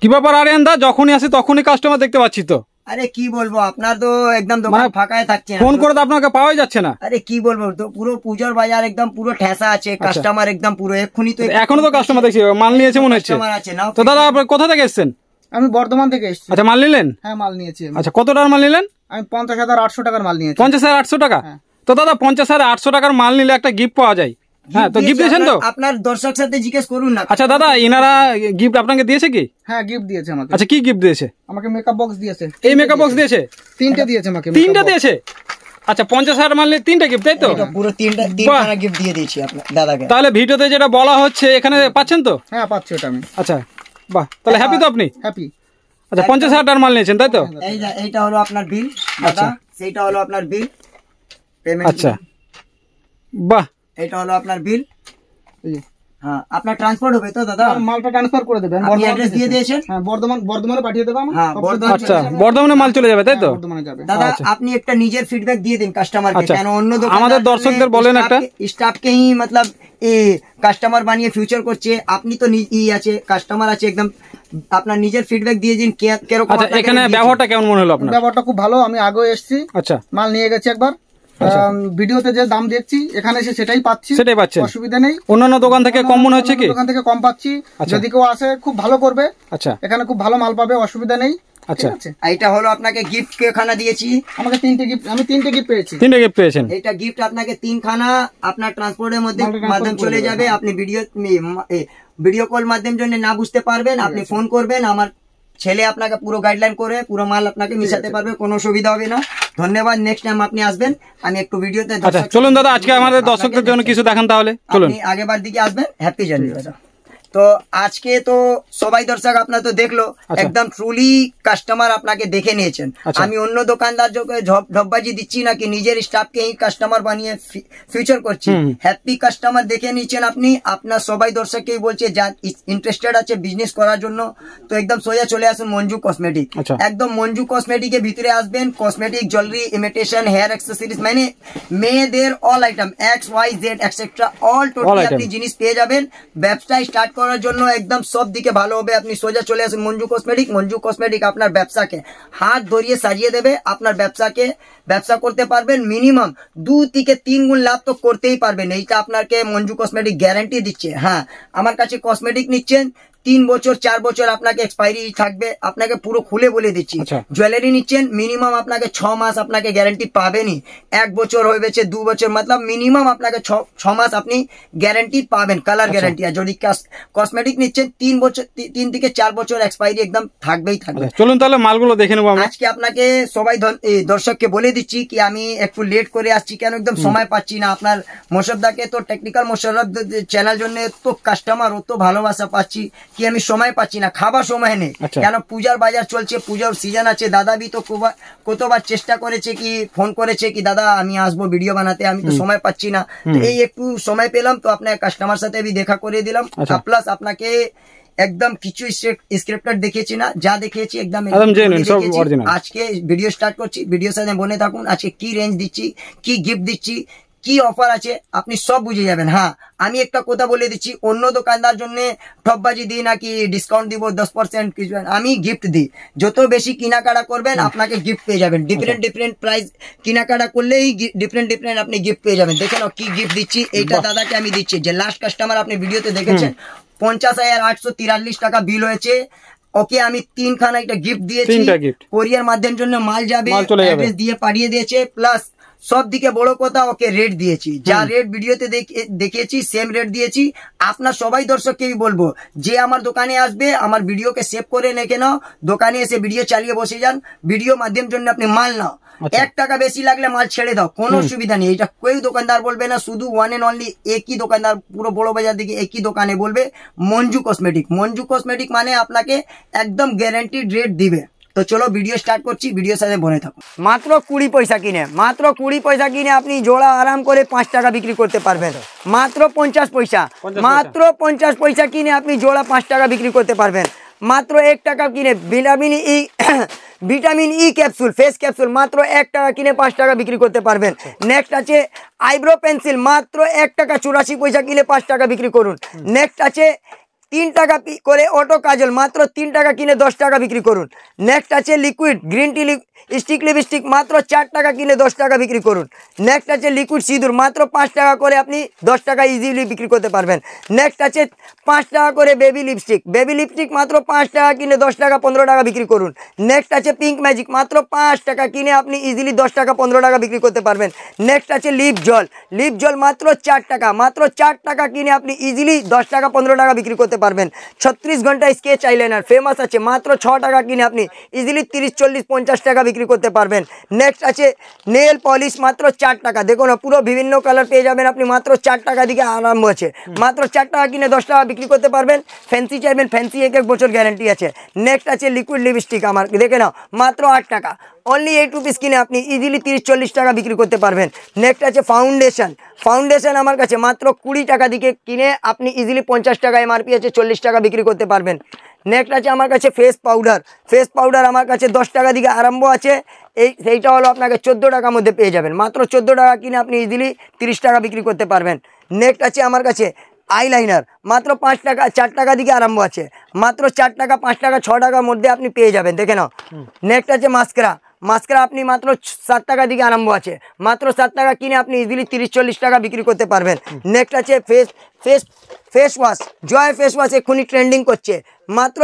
কি ব্যাপার আরে আন্দা যখনই আসি তখনই কাস্টমার দেখতে পাচ্ছি তো আরে কি বলবো আপনার তো একদম দোকান মানে ফাঁকায় থাকছে ফোন করে তো আপনাকে পাওয়াই যাচ্ছে না আরে কি বলবো তো পুরো পূজার বাজার একদম পুরো ঠেসা আছে কাস্টমার আচ্ছা। একদম পুরো এক্ষুনি তো এখনো তো কাস্টমার দেখছি মাল নিয়েছে মনে হচ্ছে তো দাদা আপনি কোথা থেকে এসেছেন আমি বর্ধমান থেকে এসেছি আচ্ছা মাল নিলেন হ্যাঁ মাল নিয়েছি আচ্ছা কত টাকার মাল নিলেন আমি পঞ্চাশ হাজার আটশো টাকার মাল নিয়েছি পঞ্চাশ হাজার আটশো টাকা হ্যাঁ। তো দাদা পঞ্চাশ হাজার আটশো টাকার মাল নিলে একটা গিফট পাওয়া যায় হ্যাঁ তো গিফট দিয়েছেন তো আপনার সাথে জিজ্ঞেস করুন আচ্ছা দাদা গিফট আপনাকে দিয়েছে কি হ্যাঁ গিফট দিয়েছে আমাকে আচ্ছা কি গিফট দিয়েছে আমাকে মেকআপ দিয়েছে এই বক্স দিয়েছে দিয়েছে আমাকে দিয়েছে আচ্ছা পঞ্চাশ গিফট তাই তো পুরো গিফট দিয়ে দিয়েছি তাহলে ভিডিওতে যেটা বলা হচ্ছে এখানে পাচ্ছেন তো হ্যাঁ পাচ্ছি ওটা আমি আচ্ছা বাহ তাহলে হ্যাপি তো আপনি হ্যাপি আচ্ছা পঞ্চাশ হাজার মাল নিয়েছেন তাই তো এইটা হলো আপনার বিল আচ্ছা সেইটা হলো আপনার বিল আচ্ছা বাহ এটা হলো আপনার হ্যাঁ, বিল হ্যাঁ, আপনি স্টাফকেই হ্যাঁ, আচ্ছা, আচ্ছা। আচ্ছা। কাস্টমার মানে বানিয়ে ফিউচার করছে আপনি তো ই আছে কাস্টমার আছে একদম আপনার নিজের ফিডব্যাক দিয়ে দিন এখানে ব্যবহারটা কেমন মনে হলো ব্যবহারটা খুব ভালো আমি আগে এসেছি আচ্ছা মাল নিয়ে গেছি একবার আচ্ছা। ভিডিওতে যে দাম দেখছি এখানে এসে সেটাই পাচ্ছি সেটাই পাচ্ছি অসুবিধা নেই অন্যান্য দোকান থেকে কম মনে হচ্ছে কি দোকান থেকে কম পাচ্ছি আচ্ছা। যদি কেউ আসে খুব ভালো করবে আচ্ছা এখানে খুব ভালো মাল পাবে অসুবিধা নেই আচ্ছা আপনাকে গিফট খানা দিয়েছি আমাকে তিনটে গিফট আমি তিনটে গিফট পেয়েছি তিনটে গিফট এটা গিফট আপনাকে তিনখানা আপনার ট্রান্সপোর্টের মধ্যে চলে যাবে আপনি ভিডিও ভিডিও কল মাধ্যম জন্য না বুঝতে পারবেন আপনি ফোন করবেন আমার ছেলে আপনাকে পুরো গাইডলাইন করে পুরো মাল আপনাকে মিশাতে পারবে কোনো সুবিধা হবে না ধন্যবাদ নেক্সট টাইম আপনি আসবেন আমি একটু ভিডিওতে আচ্ছা, চলুন দাদা আজকে আমাদের দর্শকদের জন্য কিছু দেখান তাহলে চলুন আগেবার দিকে আসবেন হ্যাপি জার্নি দাদা তো আজকে তো সবাই দর্শক আপনার তো দেখলো আচ্ছা। একদম ট্রুলি কাস্টমার আপনাকে দেখে নিয়েছেন আচ্ছা। আমি অন্য দোকানদার ঢপবাজি দিচ্ছি নাকি নিজের স্টাফকে এই কাস্টমার বানিয়ে ফিউচার করছি হ্যাপি কাস্টমার দেখে নিয়েছেন আপনি আপনার সবাই দর্শককেই বলছে যা ইন্টারেস্টেড আছে বিজনেস করার জন্য তো একদম সোজা চলে আসুন মঞ্জু কসমেটিক আচ্ছা। একদম মঞ্জু কসমেটিক এর ভিতরে আসবেন cosmetic jewellery imitation hair accessories মানে মেয়েদের all item X Y Z etcetera all total আপনি জিনিস পেয়ে যাবেন ব্যবসা স্টার্ট করার জন্য একদম সব দিকে ভালো হবে আপনি সোজা চলে আসুন মঞ্জু কসমেটিক মঞ্জু কসমেটিক আপনার ব্যবসাকে হাত ধরিয়ে সাজিয়ে দেবে আপনার ব্যবসাকে ব্যবসা করতে পারবেন মিনিমাম দু থেকে তিন গুণ লাভ তো করতেই পারবেন এইটা আপনাকে মঞ্জু কসমেটিক গ্যারান্টি দিচ্ছে হ্যাঁ আমার কাছে কসমেটিক নিচ্ছেন তিন বছর চার বছর আপনাকে এক্সপায়ারি থাকবে আপনাকে পুরো খুলে বলে দিচ্ছি জুয়েলারি আচ্ছা। নিচ্ছেন মিনিমাম আপনাকে ছ মাস আপনাকে গ্যারেন্টি পাবেনই এক বছর হয়ে গেছে দু বছর মতলব মিনিমাম আপনাকে ছ মাস আপনি গ্যারেন্টি পাবেন কালার আচ্ছা। গ্যারেন্টি আর যদি কসমেটিক নিচ্ছেন তিন বছর তিন থেকে চার বছর এক্সপায়ারি একদম থাকবেই থাকবে আচ্ছা, চলুন তাহলে মালগুলো দেখে নেবো আজকে আপনাকে সবাই দর্শককে বলে দিচ্ছি কি আমি একটু লেট করে আসছি কেন একদম সময় পাচ্ছি না আপনার মোশরফদাকে তো টেকনিক্যাল মোশরফ চ্যানেল জন্য তো কাস্টমার ও তো ভালোবাসা পাচ্ছি কি আমি সময় পাচ্ছি না খাবার সময় নেই আচ্ছা। কেন পূজার বাজার চলছে পূজার সিজন আছে দাদা বি তো কতবার চেষ্টা করেছে কি ফোন করেছে কি দাদা আমি আসবো ভিডিও বানাতে আমি তো সময় পাচ্ছি না এই একটু সময় পেলাম তো আপনার কাস্টমার সাথে আমি দেখা করে দিলাম প্লাস আচ্ছা। আপনাকে একদম কিছু স্ক্রিপ্টার দেখেছি না যা দেখেছি একদম আজকে ভিডিও স্টার্ট করছি ভিডিও সাথে বনে থাকুন আজকে কি রেঞ্জ দিচ্ছি কি গিফট দিচ্ছি কি অফার আছে আপনি সব বুঝে যাবেন হ্যাঁ আমি একটা কথা বলে দিচ্ছি অন্য দোকানদার জন্য ঠপবাজি দিই নাকি ডিসকাউন্ট দিব দশ পার্সেন্ট কিছু আমি গিফট দিই যত বেশি কেনাকাটা করবেন আপনাকে গিফট পেয়ে যাবেন ডিফারেন্ট ডিফারেন্ট প্রাইস কেনাকাটা করলেই ডিফারেন্ট ডিফারেন্ট আপনি গিফট পেয়ে যাবেন দেখে কি গিফট দিচ্ছি এইটা দাদাকে আমি দিচ্ছি যে লাস্ট কাস্টমার আপনি ভিডিওতে দেখেছেন পঞ্চাশ হাজার আটশো তিরাল্লিশ টাকা বিল হয়েছে ওকে আমি তিনখানা একটা গিফট দিয়েছি কোরিয়ার মাধ্যমের জন্য মাল যাবে দিয়ে পাঠিয়ে দিয়েছে প্লাস সব দিকে বড় কথা ওকে রেট দিয়েছি যা রেট ভিডিওতে দেখিয়েছি সেম রেট দিয়েছি আপনার সবাই দর্শককেই বলবো যে আমার দোকানে আসবে আমার ভিডিওকে সেভ করে রেখে নাও দোকানে এসে ভিডিও চালিয়ে বসে যান ভিডিও মাধ্যম জন্য আপনি মাল নাও আচ্ছা। এক টাকা বেশি লাগলে মাল ছেড়ে দাও কোনো অসুবিধা নেই এটা কেউ দোকানদার বলবে না শুধু ওয়ান এন্ড অনলি একই দোকানদার পুরো বড় বাজার দিকে একই দোকানে বলবে মঞ্জু কসমেটিক মঞ্জু কসমেটিক মানে আপনাকে একদম গ্যারান্টিড রেট দিবে তো চলো ভিডিও স্টার্ট করছি ভিডিও সাথে বনে থাকুন মাত্র কুড়ি পয়সা কিনে মাত্র কুড়ি পয়সা কিনে আপনি জোড়া আরাম করে পাঁচ টাকা বিক্রি করতে পারবেন মাত্র পঞ্চাশ পয়সা মাত্র পঞ্চাশ পয়সা কিনে আপনি জোড়া পাঁচ টাকা বিক্রি করতে পারবেন মাত্র এক টাকা কিনে vitamin E vitamin E capsule face capsule মাত্র এক টাকা কিনে পাঁচ টাকা বিক্রি করতে পারবেন নেক্সট আছে আইব্রো পেন্সিল মাত্র এক টাকা চুরাশি পয়সা কিনে পাঁচ টাকা বিক্রি করুন নেক্সট আছে তিন টাকা করে অটো কাজল মাত্র তিন টাকা কিনে দশ টাকা বিক্রি করুন নেক্সট আছে liquid green tea stick lipstick মাত্র চার টাকা কিনে দশ টাকা বিক্রি করুন নেক্সট আছে লিকুইড সিঁদুর মাত্র পাঁচ টাকা করে আপনি দশ টাকা ইজিলি বিক্রি করতে পারবেন নেক্সট আছে পাঁচ টাকা করে বেবি লিপস্টিক বেবি লিপস্টিক মাত্র পাঁচ টাকা কিনে দশ টাকা পনেরো টাকা বিক্রি করুন নেক্সট আছে পিঙ্ক ম্যাজিক মাত্র পাঁচ টাকা কিনে আপনি ইজিলি দশ টাকা পনেরো টাকা বিক্রি করতে পারবেন নেক্সট আছে লিপ জল লিপ জল মাত্র চার টাকা মাত্র চার টাকা কিনে আপনি ইজিলি দশ টাকা পনেরো টাকা বিক্রি করতে পারবেন ছত্রিশ ঘন্টা স্কেচ আইলাইনার ফেমাস আছে মাত্র ছ টাকা কিনে আপনি ইজিলি তিরিশ চল্লিশ পঞ্চাশ টাকা বিক্রি করতে পারবেন নেক্সট আছে নেল পলিশ মাত্র চার টাকা দেখুন পুরো বিভিন্ন কালার পেয়ে যাবেন আপনি মাত্র চার টাকা দিকে আরম্ভ আছে মাত্র চার টাকা কিনে দশ টাকা বিক্রি করতে পারবেন ফ্যান্সি চাইবেন ফ্যান্সি এক এক বছর গ্যারেন্টি আছে নেক্সট আছে লিকুইড লিপস্টিক আমার দেখে নাও মাত্র আট টাকা অনলি এইট রুপিস কিনে আপনি ইজিলি তিরিশ চল্লিশ টাকা বিক্রি করতে পারবেন নেক্সট আছে ফাউন্ডেশন ফাউন্ডেশন আমার কাছে মাত্র কুড়ি টাকা দিকে কিনে আপনি ইজিলি পঞ্চাশ টাকা এমআরপি আছে চল্লিশ টাকা বিক্রি করতে পারবেন নেক্সট আছে আমার কাছে ফেস পাউডার ফেস পাউডার আমার কাছে দশ টাকা দিকে আরম্ভ আছে এই সেইটা হলো আপনাকে চোদ্দো টাকার মধ্যে পেয়ে যাবেন মাত্র চোদ্দো টাকা কিনে আপনি ইজিলি তিরিশ টাকা বিক্রি করতে পারবেন নেক্সট আছে আমার কাছে আইলাইনার মাত্র পাঁচ টাকা চার টাকা দিকে আরম্ভ আছে মাত্র চার টাকা পাঁচ টাকা ছ টাকার মধ্যে আপনি পেয়ে যাবেন দেখে নাও নেক্সট আছে মাস্করা মাঝখানে আপনি মাত্র সাত টাকা দিকে আরম্ভ আছে মাত্র সাত টাকা কিনে আপনি ইজিলি তিরিশ চল্লিশ টাকা বিক্রি করতে পারবেন নেক্সট আছে face face face wash Joy face wash এক্ষুনি ট্রেন্ডিং করছে মাত্র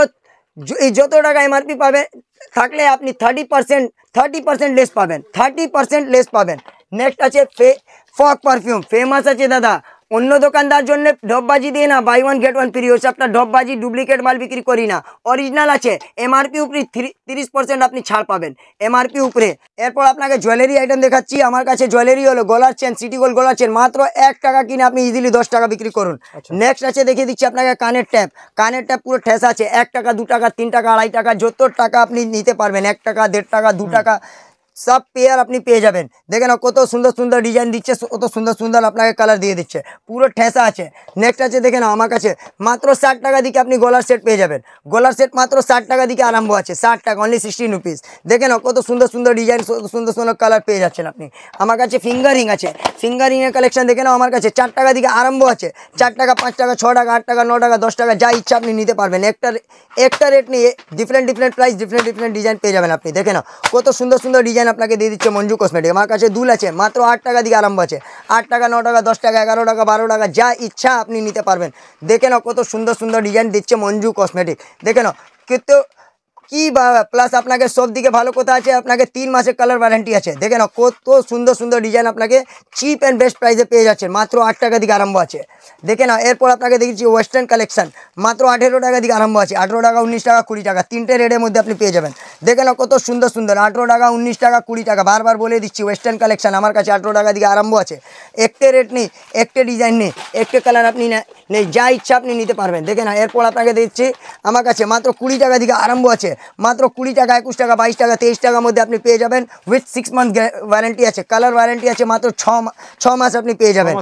যত টাকা এমআরপি পাবেন থাকলে আপনি thirty percent thirty percent less পাবেন থার্টি পারসেন্ট লেস পাবেন নেক্সট আছে ফে ফক পারফিউম ফেমাস আছে দাদা অন্য দোকানদার জন্য ডববাজি দিয়ে না buy one get one free হচ্ছে আপনার ডববাজি ডুপ্লিকেট মাল বিক্রি করি না অরিজিনাল আছে এমআরপি উপরে তিরিশ পার্সেন্ট আপনি ছাড় পাবেন এমআরপি উপরে এরপর আপনাকে জুয়েলারি আইটেম দেখাচ্ছি আমার কাছে জুয়েলারি হলো গলার চেন সিটি গোল গলার চেন মাত্র এক টাকা কিনে আপনি ইজিলি দশ টাকা বিক্রি করুন নেক্সট আচ্ছা। আছে দেখিয়ে দিচ্ছি আপনাকে কানের ট্যাপ কানের ট্যাপ পুরো ঠেস আছে এক টাকা দু টাকা তিন টাকা আড়াই টাকা যত টাকা আপনি নিতে পারবেন এক টাকা দেড় টাকা দু টাকা সব পেয়ার আপনি পেয়ে যাবেন দেখেন কত সুন্দর সুন্দর ডিজাইন দিচ্ছে কত সুন্দর সুন্দর আপনাকে কালার দিয়ে দিচ্ছে পুরো ঠেসা আছে নেক্সট আছে দেখেন আমার কাছে মাত্র ষাট টাকা দিকে আপনি গলার সেট পেয়ে যাবেন গলার সেট মাত্র ষাট টাকা দিকে আরম্ভ আছে ষাট টাকা অনলি সিক্সটিন রুপিস দেখেন কত সুন্দর সুন্দর ডিজাইন সুন্দর সুন্দর কালার পেয়ে যাচ্ছেন আপনি আমার কাছে ফিঙ্গারিং আছে ফিঙ্গারিংয়ের কালেকশন দেখে নাও আমার কাছে চার টাকা দিকে আরম্ভ আছে চার টাকা পাঁচ টাকা ছ টাকা আট টাকা ন টাকা দশ টাকা যা ইচ্ছা আপনি নিতে পারবেন একটা একটা রেট নিয়ে different different price different different design পেয়ে যাবেন আপনি দেখে নাও কত সুন্দর সুন্দর ডিজাইন ডিজাইন আপনাকে দিয়ে দিচ্ছে মঞ্জু কসমেটিক আমার কাছে দুল আছে মাত্র আট টাকা দিয়ে আরম্ভ আছে আট টাকা ন টাকা দশ টাকা এগারো টাকা বারো টাকা যা ইচ্ছা আপনি নিতে পারবেন দেখে নাও কত সুন্দর সুন্দর ডিজাইন দিচ্ছে মঞ্জু কসমেটিক দেখে নাও কিন্তু কি প্লাস আপনাকে সব দিকে ভালো কথা আছে আপনাকে তিন মাসের কালার ওয়ারেন্টি আছে দেখে না কত সুন্দর সুন্দর ডিজাইন আপনাকে চিপ অ্যান্ড বেস্ট প্রাইসে পেয়ে যাচ্ছে মাত্র আট টাকা দিকে আরম্ভ আছে দেখে না এরপর আপনাকে দেখেছি ওয়েস্টার্ন কালেকশন মাত্র আঠেরো টাকা দিকে আরম্ভ আছে আঠেরো টাকা উনিশ টাকা কুড়ি টাকা তিনটে রেটের মধ্যে আপনি পেয়ে যাবেন দেখে না কত সুন্দর সুন্দর আঠেরো টাকা উনিশ টাকা কুড়ি টাকা বারবার বলে দিচ্ছি ওয়েস্টার্ন কালেকশন আমার কাছে আঠেরো টাকা দিকে আরম্ভ আছে একটে রেট নেই একটে ডিজাইন নেই একটে কালার আপনি নেই যা ইচ্ছা আপনি নিতে পারবেন দেখে না এরপর আপনাকে দিচ্ছি আমার কাছে মাত্র কুড়ি টাকা দিকে আরম্ভ আছে মাত্র কুড়ি টাকা একুশ টাকা বাইশ টাকা তেইশ টাকার মধ্যে আপনি পেয়ে যাবেন উইথ সিক্স মান্থ ওয়ারেন্টি আছে কালার ওয়ারেন্টি আছে মাত্র ছ মাস আপনি পেয়ে যাবেন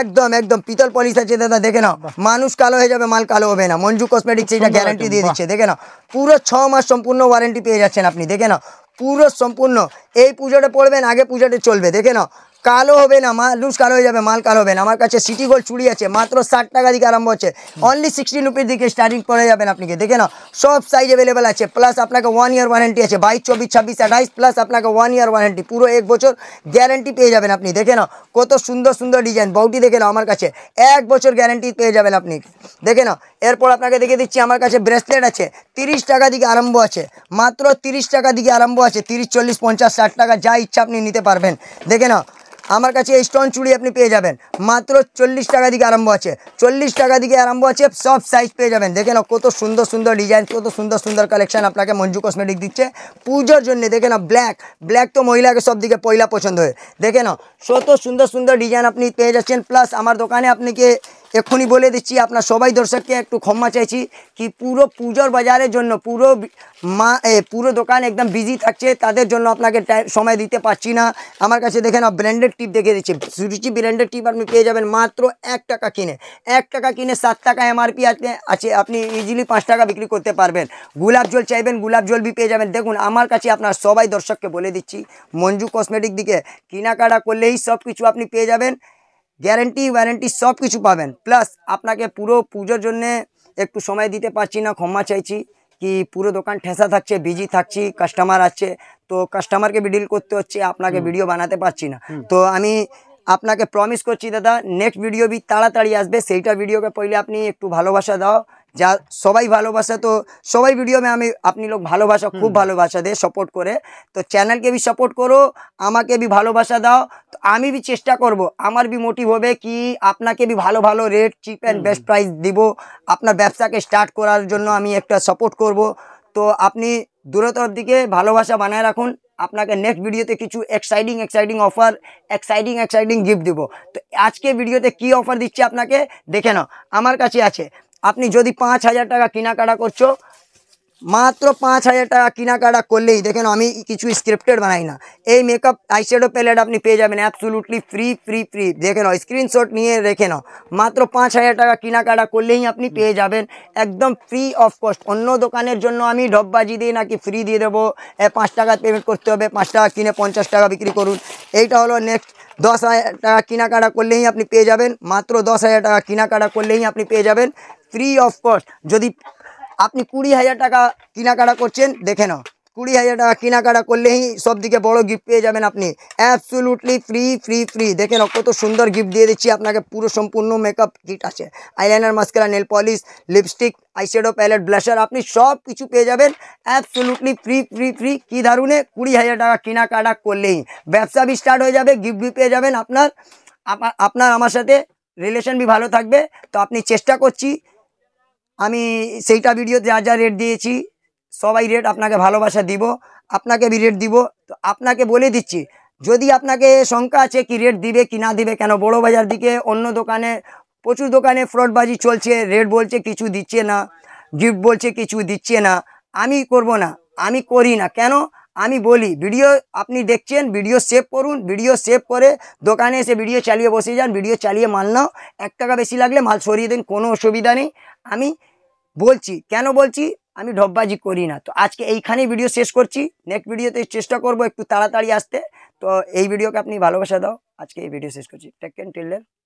একদম একদম পিতল পলিশ আছে দাদা দেখে নাও মানুষ কালো হয়ে যাবে মাল কালো হবে না মঞ্জু কসমেটিক্স এটা গ্যারান্টি দিয়ে দিচ্ছে দেখে নাও পুরো ছ মাস সম্পূর্ণ ওয়ারেন্টি পেয়ে যাচ্ছেন আপনি দেখে নাও পুরো সম্পূর্ণ এই পুজোটা পড়বেন আগে পুজোটা চলবে দেখে নাও কালো হবে না মাল লুজ কালো হয়ে যাবে মাল কালো হবে না আমার কাছে সিটি গোল্ড চুড়ি আছে মাত্র ষাট টাকা দিকে আরম্ভ হচ্ছে অনলি সিক্সটিন রুপির দিকে স্টার্টিং করে যাবেন আপনাকে দেখে নাও সব সাইজ অ্যাভেলেবেল আছে প্লাস আপনাকে ওয়ান ইয়ার ওয়ারেন্টি আছে বাইশ চব্বিশ ছাব্বিশ আঠাইশ প্লাস আপনাকে ওয়ান ইয়ার ওয়ারেন্টি পুরো এক বছর গ্যারেন্টি পেয়ে যাবেন আপনি দেখে নাও কত সুন্দর সুন্দর ডিজাইন বউটি দেখে না আমার কাছে এক বছর গ্যারেন্টি পেয়ে যাবেন আপনি দেখে নাও এরপর আপনাকে দেখে দিচ্ছি আমার কাছে ব্রেসলেট আছে তিরিশ টাকা দিকে আরম্ভ আছে মাত্র তিরিশ টাকা দিকে আরম্ভ আছে তিরিশ চল্লিশ পঞ্চাশ ষাট টাকা যা ইচ্ছা আপনি নিতে পারবেন দেখে নাও আমার কাছে এই স্টোন চুড়ি আপনি পেয়ে যাবেন মাত্র চল্লিশ টাকা দিকে আরম্ভ আছে চল্লিশ টাকা দিকে আরম্ভ আছে সব সাইজ পেয়ে যাবেন দেখে নাও কত সুন্দর সুন্দর ডিজাইন কত সুন্দর সুন্দর কালেকশন আপনাকে মঞ্জু কসমেটিক দিচ্ছে পুজোর জন্য দেখে নাও ব্ল্যাক ব্ল্যাক তো মহিলাকে সব দিকে পয়লা পছন্দ হয় দেখে নাও কত সুন্দর সুন্দর ডিজাইন আপনি পেয়ে যাচ্ছেন প্লাস আমার দোকানে আপনি কি এক্ষুনি বলে দিচ্ছি আপনার সবাই দর্শককে একটু ক্ষমা চাইছি কি পুরো পুজোর বাজারের জন্য পুরো মা পুরো দোকান একদম বিজি থাকছে তাদের জন্য আপনাকে সময় দিতে পারছি না আমার কাছে দেখেন ব্র্যান্ডেড টিপ দেখে দিচ্ছি সুরুচি ব্র্যান্ডেড টিপ আপনি পেয়ে যাবেন মাত্র এক টাকা কিনে এক টাকা কিনে সাত টাকা এমআরপি আছে আপনি ইজিলি পাঁচ টাকা বিক্রি করতে পারবেন গোলাপ জল চাইবেন গোলাপ জল বি পেয়ে যাবেন দেখুন আমার কাছে আপনার সবাই দর্শককে বলে দিচ্ছি মঞ্জু কসমেটিক দিকে কেনাকাটা করলেই সব কিছু আপনি পেয়ে যাবেন গ্যারেন্টি ওয়ারেন্টি সব কিছু পাবেন প্লাস আপনাকে পুরো পুজোর জন্যে একটু সময় দিতে পারছি না ক্ষমা চাইছি কি পুরো দোকান ঠেসা থাকছে বিজি থাকছি কাস্টমার আছে তো কাস্টমারকে ডিল করতে হচ্ছে আপনাকে ভিডিও বানাতে পারছি না তো আমি আপনাকে প্রমিস করছি দাদা নেক্সট ভিডিও বি তাড়াতাড়ি আসবে সেইটা ভিডিওকে পहिले আপনি একটু ভালোবাসা দাও যা সবাই ভালোবাসা তো সবাই ভিডিও মে আমি আপনি লোক ভালোবাসা খুব ভালোবাসা দে সাপোর্ট করে তো চ্যানেলকে বি সাপোর্ট করো আমাকে বি ভালোবাসা দাও তো আমি বি চেষ্টা করব আমার বি মোটিভ হবে কি আপনাকে বি ভালো ভালো rate cheap and best price দিব আপনার ব্যবসাকে স্টার্ট করার জন্য আমি একটা সাপোর্ট করব তো আপনি দূরতর দিকে ভালোবাসা বানায় রাখুন আপনাকে নেক্সট ভিডিওতে কিছু exciting exciting offer exciting exciting gift দেবো তো আজকে ভিডিওতে কি অফার দিচ্ছে আপনাকে দেখে নাও আমার কাছে আছে আপনি যদি 5000 টাকা কিনা কাড়া করছো মাত্র 5000 টাকা কিনা কাড়া করলেই দেখেন আমি কিছু স্ক্রিপ্টেড বানাই না এই মেকআপ আইশ্যাডো প্যালেট আপনি পে যাবেন Абсолюটলি ফ্রি ফ্রি ফ্রি দেখেন স্ক্রিনশট নিয়ে দেখেন মাত্র 5000 টাকা কিনা কাড়া করলেই আপনি পে যাবেন একদম ফ্রি অফ কস্ট অন্য দোকানের জন্য আমি ডববাজি দেই নাকি ফ্রি দিয়ে দেব 5 টাকা পেমেন্ট করতে হবে 5 টাকা কিনে 50 টাকা বিক্রি করুন এইটা হলো নেক্সট দশ হাজার টাকা কেনাকাটা করলেই আপনি পেয়ে যাবেন মাত্র দশ হাজার টাকা কেনাকাটা করলেই আপনি পেয়ে যাবেন ফ্রি অফ কস্ট যদি আপনি কুড়ি হাজার টাকা কেনাকাটা করছেন দেখে নাও কুড়ি হাজার টাকা কেনাকাটা করলেই সব দিকে বড় গিফট পেয়ে যাবেন আপনি অ্যাবসলুটলি ফ্রি ফ্রি ফ্রি দেখে নাও কত সুন্দর গিফট দিয়ে দিচ্ছি আপনাকে পুরো সম্পূর্ণ মেকআপ কিট আছে eyeliner mascara nail polish lipstick eyeshadow palette blusher আপনি সব কিছু পেয়ে যাবেন অ্যাবসলুটলি ফ্রি ফ্রি ফ্রি কি দারুণে কুড়ি হাজার টাকা কেনাকাটা করলেই ব্যবসা বি স্টার্ট হয়ে যাবে গিফট বি পেয়ে যাবেন আপনার আপনার আমার সাথে রিলেশন বি ভালো থাকবে তো আপনি চেষ্টা করছি আমি সেইটা ভিডিও যা যা রেট দিয়েছি সবাই রেট আপনাকে ভালোবাসা দিব আপনাকে বি রেট দিব তো আপনাকে বলে দিচ্ছি যদি আপনাকে শঙ্কা আছে কি রেট দিবে কি না দিবে কেন বড় বাজার দিকে অন্য দোকানে প্রচুর দোকানে ফ্রডবাজি চলছে রেট বলছে কিছু দিচ্ছে না গিফট বলছে কিছু দিচ্ছে না আমি করব না আমি করি না কেন আমি বলি ভিডিও আপনি দেখছেন ভিডিও সেভ করুন ভিডিও সেভ করে দোকানে এসে ভিডিও চালিয়ে বসে যান ভিডিও চালিয়ে মাল নাও এক টাকা বেশি লাগলে মাল সরিয়ে দিন কোনো অসুবিধা নেই আমি বলছি কেন বলছি আমি ঢপবাজি করি না তো আজকে এইখানেই ভিডিও শেষ করছি নেক্সট ভিডিওতে চেষ্টা করব একটু তাড়াতাড়ি আসতে তো এই ভিডিওকে আপনি ভালোবাসা দাও আজকে এই ভিডিও শেষ করছি টেক কেন টিল্ডেন